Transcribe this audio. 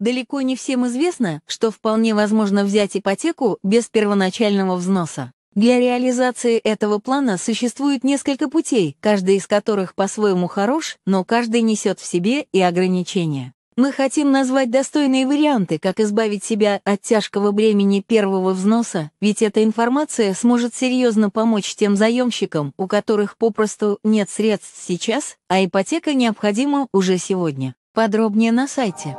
далеко не всем известно, что вполне возможно взять ипотеку без первоначального взноса. Для реализации этого плана существует несколько путей, каждый из которых по-своему хорош, но каждый несет в себе и ограничения. Мы хотим назвать достойные варианты, как избавить себя от тяжкого бремени первого взноса, ведь эта информация сможет серьезно помочь тем заемщикам, у которых попросту нет средств сейчас, а ипотека необходима уже сегодня. Подробнее на сайте.